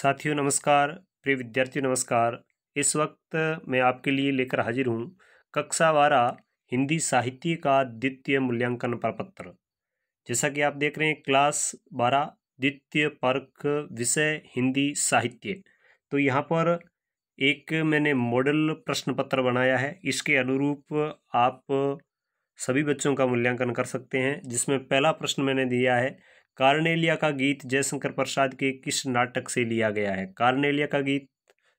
साथियों नमस्कार प्रिय विद्यार्थियों नमस्कार इस वक्त मैं आपके लिए लेकर हाजिर हूँ कक्षा बारह हिंदी साहित्य का द्वितीय मूल्यांकन प्रपत्र जैसा कि आप देख रहे हैं क्लास बारह द्वितीय परख विषय हिंदी साहित्य तो यहाँ पर एक मैंने मॉडल प्रश्न पत्र बनाया है इसके अनुरूप आप सभी बच्चों का मूल्यांकन कर सकते हैं जिसमें पहला प्रश्न मैंने दिया है कार्नेलिया का गीत जयशंकर प्रसाद के किस नाटक से लिया गया है कार्नेलिया का गीत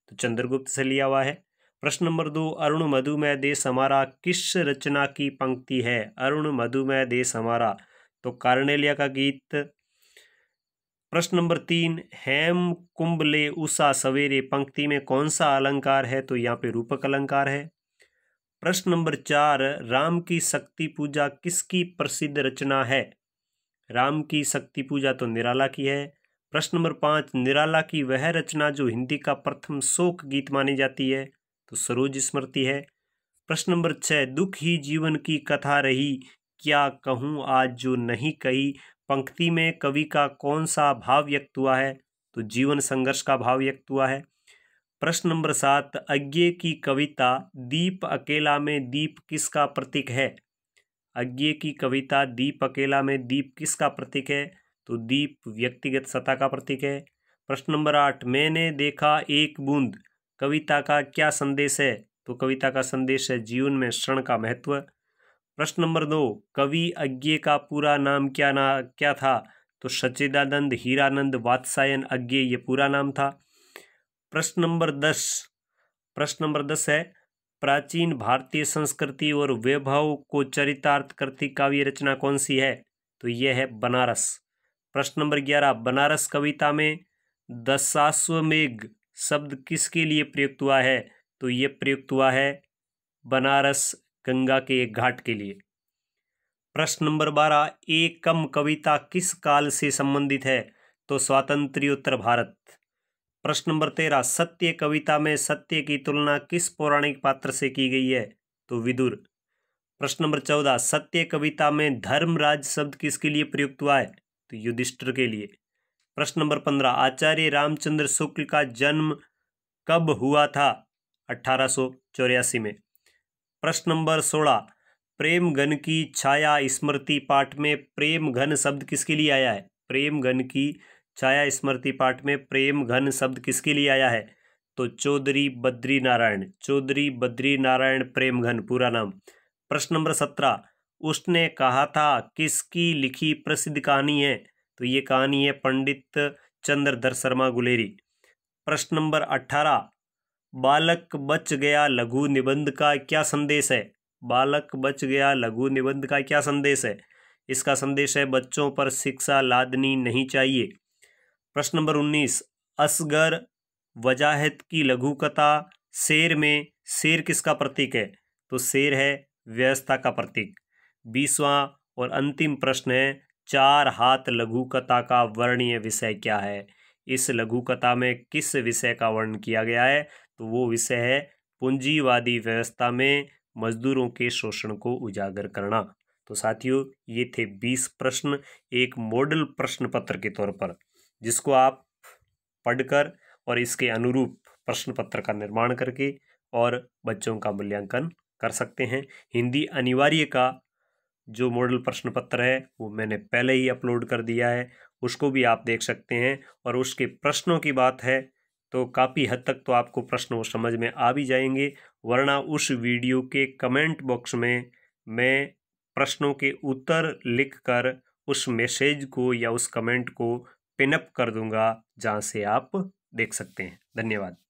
तो चंद्रगुप्त से लिया हुआ है प्रश्न नंबर दो अरुण मधुमेह देश हमारा किस रचना की पंक्ति है अरुण मधुमेह देश हमारा तो कार्नेलिया का गीत प्रश्न नंबर तीन हेम कुंबले उषा सवेरे पंक्ति में कौन सा अलंकार है तो यहाँ पे रूपक अलंकार है प्रश्न नंबर चार राम की शक्ति पूजा किसकी प्रसिद्ध रचना है राम की शक्ति पूजा तो निराला की है प्रश्न नंबर पाँच निराला की वह रचना जो हिंदी का प्रथम शोक गीत मानी जाती है तो सरोज स्मृति है प्रश्न नंबर छः दुख ही जीवन की कथा रही क्या कहूँ आज जो नहीं कही पंक्ति में कवि का कौन सा भाव व्यक्त हुआ है तो जीवन संघर्ष का भाव व्यक्त हुआ है प्रश्न नंबर सात अज्ञे की कविता दीप अकेला में दीप किसका प्रतीक है अज्ञे की कविता दीप अकेला में दीप किसका प्रतीक है तो दीप व्यक्तिगत सत्ता का प्रतीक है प्रश्न नंबर आठ मैंने देखा एक बूंद कविता का क्या संदेश है तो कविता का संदेश है जीवन में क्षण का महत्व प्रश्न नंबर दो कवि अज्ञे का पूरा नाम क्या ना क्या था तो सचिदानंद हीरानंद वात्सायन अज्ञे ये पूरा नाम था प्रश्न नंबर दस प्रश्न नंबर दस है प्राचीन भारतीय संस्कृति और वैभव को चरितार्थ करती काव्य रचना कौन सी है तो यह है बनारस प्रश्न नंबर ग्यारह बनारस कविता में दशाश्वमेघ शब्द किसके लिए प्रयुक्त हुआ है तो ये प्रयुक्त हुआ है बनारस गंगा के एक घाट के लिए प्रश्न नंबर बारह एकम कविता किस काल से संबंधित है तो स्वातंत्र्योत्तर भारत प्रश्न नंबर तेरह सत्य कविता में सत्य की तुलना किस पौराणिक पात्र से की गई है तो विदुर प्रश्न नंबर चौदह सत्य कविता में धर्मराज शब्द किसके लिए प्रयुक्त हुआ है तो युधिष्ठिर के लिए प्रश्न नंबर पंद्रह आचार्य रामचंद्र शुक्ल का जन्म कब हुआ था अठारह में प्रश्न नंबर सोलह प्रेम घन की छाया स्मृति पाठ में प्रेम घन शब्द किसके लिए आया है प्रेम घन की छाया स्मृति पाठ में प्रेम घन शब्द किसके लिए आया है तो चौधरी बद्री नारायण चौधरी बद्री नारायण प्रेम घन पूरा नाम प्रश्न नंबर सत्रह उसने कहा था किसकी लिखी प्रसिद्ध कहानी है तो ये कहानी है पंडित चंद्रधर शर्मा गुलेरी प्रश्न नंबर अट्ठारह बालक बच गया लघु निबंध का क्या संदेश है बालक बच गया लघु निबंध का क्या संदेश है इसका संदेश है बच्चों पर शिक्षा लादनी नहीं चाहिए प्रश्न नंबर उन्नीस असगर वजाहत की लघु कथा शेर में शेर किसका प्रतीक है तो शेर है व्यवस्था का प्रतीक बीसवा और अंतिम प्रश्न है चार हाथ लघु कथा का वर्णीय विषय क्या है इस लघु कथा में किस विषय का वर्णन किया गया है तो वो विषय है पूंजीवादी व्यवस्था में मजदूरों के शोषण को उजागर करना तो साथियों ये थे बीस प्रश्न एक मॉडल प्रश्न पत्र के तौर पर जिसको आप पढ़कर और इसके अनुरूप प्रश्न पत्र का निर्माण करके और बच्चों का मूल्यांकन कर सकते हैं हिंदी अनिवार्य का जो मॉडल प्रश्न पत्र है वो मैंने पहले ही अपलोड कर दिया है उसको भी आप देख सकते हैं और उसके प्रश्नों की बात है तो काफ़ी हद तक तो आपको प्रश्न वो समझ में आ भी जाएंगे वरना उस वीडियो के कमेंट बॉक्स में मैं प्रश्नों के उत्तर लिखकर उस मैसेज को या उस कमेंट को पिनअप कर दूंगा जहाँ से आप देख सकते हैं धन्यवाद